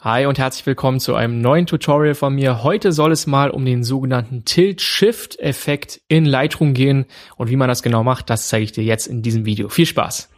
Hi und herzlich willkommen zu einem neuen Tutorial von mir. Heute soll es mal um den sogenannten Tilt-Shift-Effekt in Lightroom gehen und wie man das genau macht, das zeige ich dir jetzt in diesem Video. Viel Spaß!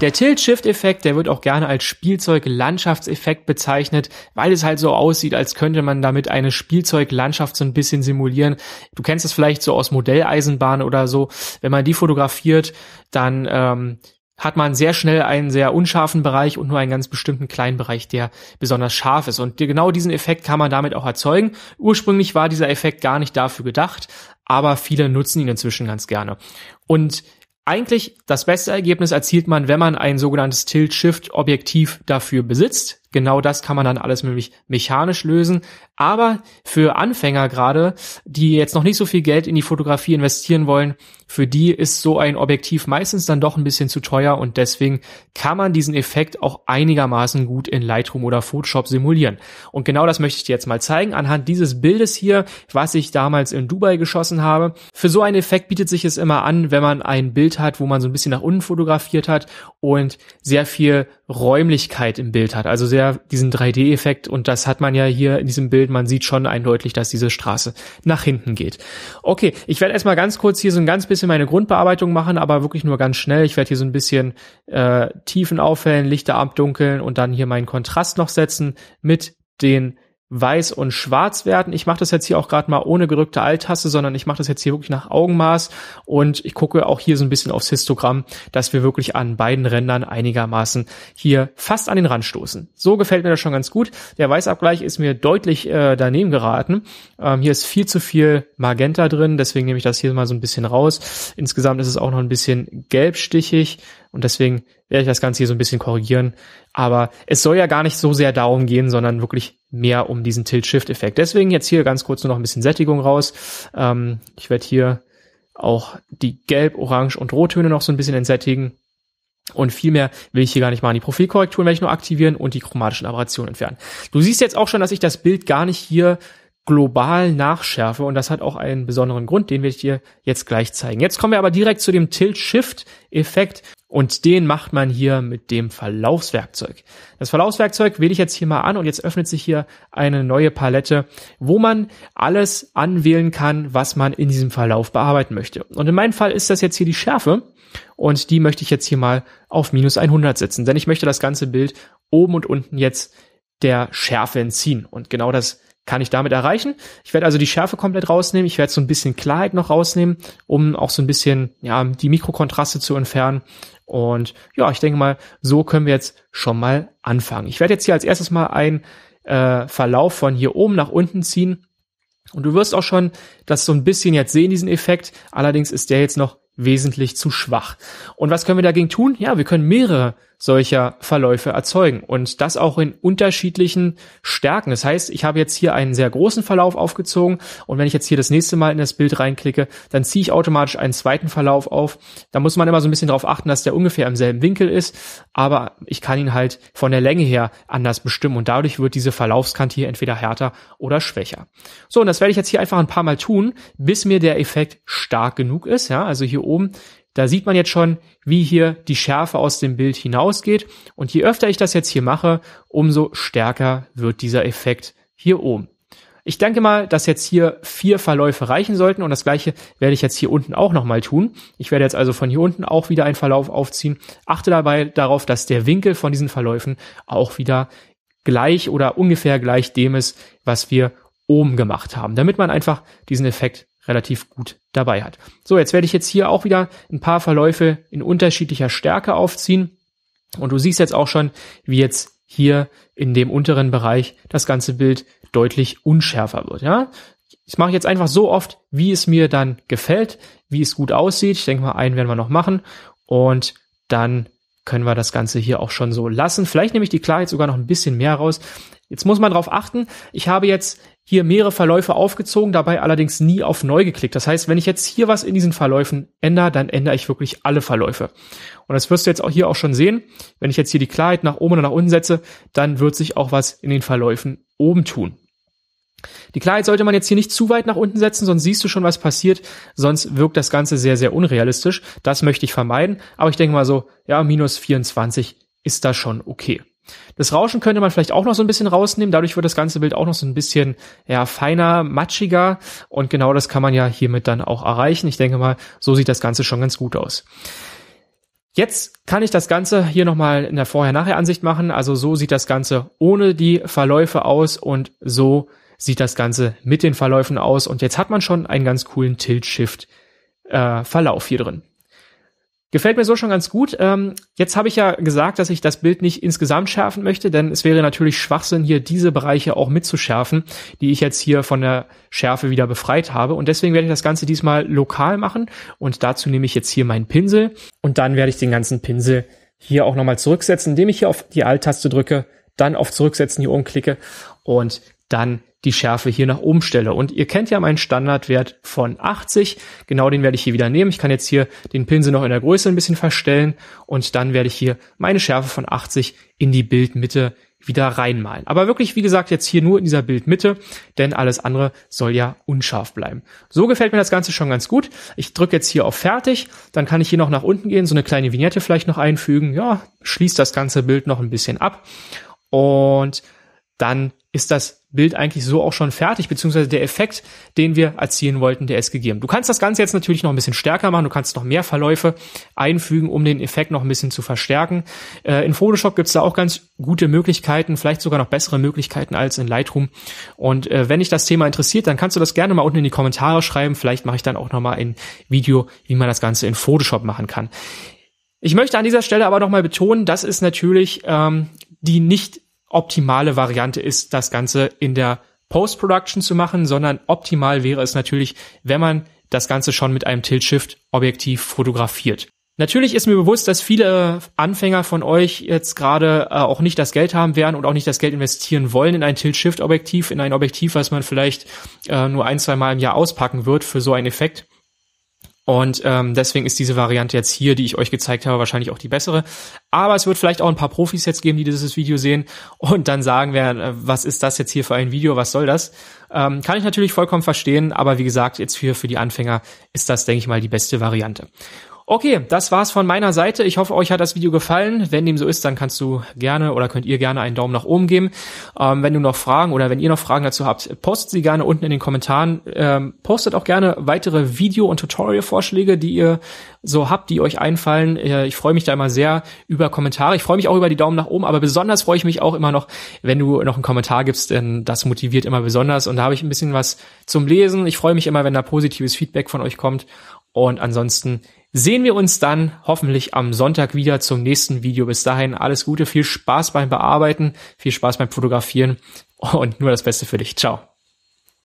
Der Tilt-Shift-Effekt, der wird auch gerne als Spielzeug-Landschaftseffekt bezeichnet, weil es halt so aussieht, als könnte man damit eine Spielzeuglandschaft so ein bisschen simulieren. Du kennst es vielleicht so aus Modelleisenbahnen oder so. Wenn man die fotografiert, dann ähm, hat man sehr schnell einen sehr unscharfen Bereich und nur einen ganz bestimmten kleinen Bereich, der besonders scharf ist. Und genau diesen Effekt kann man damit auch erzeugen. Ursprünglich war dieser Effekt gar nicht dafür gedacht, aber viele nutzen ihn inzwischen ganz gerne. Und eigentlich das beste Ergebnis erzielt man, wenn man ein sogenanntes Tilt-Shift-Objektiv dafür besitzt genau das kann man dann alles nämlich mechanisch lösen. Aber für Anfänger gerade, die jetzt noch nicht so viel Geld in die Fotografie investieren wollen, für die ist so ein Objektiv meistens dann doch ein bisschen zu teuer und deswegen kann man diesen Effekt auch einigermaßen gut in Lightroom oder Photoshop simulieren. Und genau das möchte ich dir jetzt mal zeigen anhand dieses Bildes hier, was ich damals in Dubai geschossen habe. Für so einen Effekt bietet sich es immer an, wenn man ein Bild hat, wo man so ein bisschen nach unten fotografiert hat und sehr viel Räumlichkeit im Bild hat, also sehr ja diesen 3D-Effekt und das hat man ja hier in diesem Bild. Man sieht schon eindeutig, dass diese Straße nach hinten geht. Okay, ich werde erstmal ganz kurz hier so ein ganz bisschen meine Grundbearbeitung machen, aber wirklich nur ganz schnell. Ich werde hier so ein bisschen äh, Tiefen aufhellen, Lichter abdunkeln und dann hier meinen Kontrast noch setzen mit den weiß und schwarz werden. Ich mache das jetzt hier auch gerade mal ohne gedrückte alt sondern ich mache das jetzt hier wirklich nach Augenmaß und ich gucke auch hier so ein bisschen aufs Histogramm, dass wir wirklich an beiden Rändern einigermaßen hier fast an den Rand stoßen. So gefällt mir das schon ganz gut. Der Weißabgleich ist mir deutlich äh, daneben geraten. Ähm, hier ist viel zu viel Magenta drin, deswegen nehme ich das hier mal so ein bisschen raus. Insgesamt ist es auch noch ein bisschen gelbstichig. Und deswegen werde ich das Ganze hier so ein bisschen korrigieren. Aber es soll ja gar nicht so sehr darum gehen, sondern wirklich mehr um diesen Tilt-Shift-Effekt. Deswegen jetzt hier ganz kurz nur noch ein bisschen Sättigung raus. Ähm, ich werde hier auch die Gelb, Orange und Rottöne noch so ein bisschen entsättigen. Und viel mehr will ich hier gar nicht machen. Die Profilkorrekturen werde ich nur aktivieren und die chromatischen Aberrationen entfernen. Du siehst jetzt auch schon, dass ich das Bild gar nicht hier global nachschärfe und das hat auch einen besonderen Grund, den werde ich dir jetzt gleich zeigen. Jetzt kommen wir aber direkt zu dem Tilt-Shift-Effekt und den macht man hier mit dem Verlaufswerkzeug. Das Verlaufswerkzeug wähle ich jetzt hier mal an und jetzt öffnet sich hier eine neue Palette, wo man alles anwählen kann, was man in diesem Verlauf bearbeiten möchte. Und in meinem Fall ist das jetzt hier die Schärfe und die möchte ich jetzt hier mal auf minus 100 setzen, denn ich möchte das ganze Bild oben und unten jetzt der Schärfe entziehen. Und genau das kann ich damit erreichen. Ich werde also die Schärfe komplett rausnehmen. Ich werde so ein bisschen Klarheit noch rausnehmen, um auch so ein bisschen ja, die Mikrokontraste zu entfernen. Und ja, ich denke mal, so können wir jetzt schon mal anfangen. Ich werde jetzt hier als erstes mal einen äh, Verlauf von hier oben nach unten ziehen. Und du wirst auch schon das so ein bisschen jetzt sehen, diesen Effekt. Allerdings ist der jetzt noch wesentlich zu schwach. Und was können wir dagegen tun? Ja, wir können mehrere solcher Verläufe erzeugen und das auch in unterschiedlichen Stärken. Das heißt, ich habe jetzt hier einen sehr großen Verlauf aufgezogen und wenn ich jetzt hier das nächste Mal in das Bild reinklicke, dann ziehe ich automatisch einen zweiten Verlauf auf. Da muss man immer so ein bisschen darauf achten, dass der ungefähr im selben Winkel ist, aber ich kann ihn halt von der Länge her anders bestimmen und dadurch wird diese Verlaufskante hier entweder härter oder schwächer. So, und das werde ich jetzt hier einfach ein paar Mal tun, bis mir der Effekt stark genug ist. Ja, also hier oben da sieht man jetzt schon, wie hier die Schärfe aus dem Bild hinausgeht. Und je öfter ich das jetzt hier mache, umso stärker wird dieser Effekt hier oben. Ich denke mal, dass jetzt hier vier Verläufe reichen sollten und das gleiche werde ich jetzt hier unten auch nochmal tun. Ich werde jetzt also von hier unten auch wieder einen Verlauf aufziehen. Achte dabei darauf, dass der Winkel von diesen Verläufen auch wieder gleich oder ungefähr gleich dem ist, was wir oben gemacht haben, damit man einfach diesen Effekt relativ gut dabei hat. So, jetzt werde ich jetzt hier auch wieder ein paar Verläufe in unterschiedlicher Stärke aufziehen. Und du siehst jetzt auch schon, wie jetzt hier in dem unteren Bereich das ganze Bild deutlich unschärfer wird. Ja? Ich mache jetzt einfach so oft, wie es mir dann gefällt, wie es gut aussieht. Ich denke mal, einen werden wir noch machen. Und dann können wir das Ganze hier auch schon so lassen. Vielleicht nehme ich die Klarheit sogar noch ein bisschen mehr raus, Jetzt muss man darauf achten, ich habe jetzt hier mehrere Verläufe aufgezogen, dabei allerdings nie auf neu geklickt. Das heißt, wenn ich jetzt hier was in diesen Verläufen ändere, dann ändere ich wirklich alle Verläufe. Und das wirst du jetzt auch hier auch schon sehen. Wenn ich jetzt hier die Klarheit nach oben oder nach unten setze, dann wird sich auch was in den Verläufen oben tun. Die Klarheit sollte man jetzt hier nicht zu weit nach unten setzen, sonst siehst du schon, was passiert. Sonst wirkt das Ganze sehr, sehr unrealistisch. Das möchte ich vermeiden. Aber ich denke mal so, ja, minus 24 ist da schon okay. Das Rauschen könnte man vielleicht auch noch so ein bisschen rausnehmen. Dadurch wird das ganze Bild auch noch so ein bisschen ja, feiner, matschiger. Und genau das kann man ja hiermit dann auch erreichen. Ich denke mal, so sieht das Ganze schon ganz gut aus. Jetzt kann ich das Ganze hier nochmal in der Vorher-Nachher-Ansicht machen. Also so sieht das Ganze ohne die Verläufe aus und so sieht das Ganze mit den Verläufen aus. Und jetzt hat man schon einen ganz coolen Tilt-Shift-Verlauf äh, hier drin. Gefällt mir so schon ganz gut. Ähm, jetzt habe ich ja gesagt, dass ich das Bild nicht insgesamt schärfen möchte, denn es wäre natürlich Schwachsinn, hier diese Bereiche auch mitzuschärfen, die ich jetzt hier von der Schärfe wieder befreit habe. Und deswegen werde ich das Ganze diesmal lokal machen. Und dazu nehme ich jetzt hier meinen Pinsel und dann werde ich den ganzen Pinsel hier auch nochmal zurücksetzen, indem ich hier auf die Alt-Taste drücke, dann auf Zurücksetzen hier oben klicke und dann die Schärfe hier nach oben stelle. Und ihr kennt ja meinen Standardwert von 80. Genau den werde ich hier wieder nehmen. Ich kann jetzt hier den Pinsel noch in der Größe ein bisschen verstellen und dann werde ich hier meine Schärfe von 80 in die Bildmitte wieder reinmalen. Aber wirklich, wie gesagt, jetzt hier nur in dieser Bildmitte, denn alles andere soll ja unscharf bleiben. So gefällt mir das Ganze schon ganz gut. Ich drücke jetzt hier auf Fertig, dann kann ich hier noch nach unten gehen, so eine kleine Vignette vielleicht noch einfügen. Ja, schließt das ganze Bild noch ein bisschen ab und dann ist das Bild eigentlich so auch schon fertig, beziehungsweise der Effekt, den wir erzielen wollten, der ist gegeben. Du kannst das Ganze jetzt natürlich noch ein bisschen stärker machen, du kannst noch mehr Verläufe einfügen, um den Effekt noch ein bisschen zu verstärken. Äh, in Photoshop gibt's da auch ganz gute Möglichkeiten, vielleicht sogar noch bessere Möglichkeiten als in Lightroom. Und äh, wenn dich das Thema interessiert, dann kannst du das gerne mal unten in die Kommentare schreiben. Vielleicht mache ich dann auch nochmal ein Video, wie man das Ganze in Photoshop machen kann. Ich möchte an dieser Stelle aber nochmal betonen, das ist natürlich ähm, die nicht optimale Variante ist, das Ganze in der Post-Production zu machen, sondern optimal wäre es natürlich, wenn man das Ganze schon mit einem Tilt-Shift-Objektiv fotografiert. Natürlich ist mir bewusst, dass viele Anfänger von euch jetzt gerade äh, auch nicht das Geld haben werden und auch nicht das Geld investieren wollen in ein Tilt-Shift-Objektiv, in ein Objektiv, was man vielleicht äh, nur ein, zwei Mal im Jahr auspacken wird für so einen Effekt. Und ähm, deswegen ist diese Variante jetzt hier, die ich euch gezeigt habe, wahrscheinlich auch die bessere. Aber es wird vielleicht auch ein paar Profis jetzt geben, die dieses Video sehen und dann sagen werden, äh, was ist das jetzt hier für ein Video, was soll das? Ähm, kann ich natürlich vollkommen verstehen, aber wie gesagt, jetzt für, für die Anfänger ist das, denke ich mal, die beste Variante. Okay, das war's von meiner Seite. Ich hoffe, euch hat das Video gefallen. Wenn dem so ist, dann kannst du gerne oder könnt ihr gerne einen Daumen nach oben geben. Ähm, wenn du noch Fragen oder wenn ihr noch Fragen dazu habt, postet sie gerne unten in den Kommentaren. Ähm, postet auch gerne weitere Video- und Tutorial-Vorschläge, die ihr so habt, die euch einfallen. Äh, ich freue mich da immer sehr über Kommentare. Ich freue mich auch über die Daumen nach oben, aber besonders freue ich mich auch immer noch, wenn du noch einen Kommentar gibst, denn das motiviert immer besonders und da habe ich ein bisschen was zum Lesen. Ich freue mich immer, wenn da positives Feedback von euch kommt und ansonsten sehen wir uns dann hoffentlich am Sonntag wieder zum nächsten Video. Bis dahin alles Gute, viel Spaß beim Bearbeiten, viel Spaß beim Fotografieren und nur das Beste für dich. Ciao.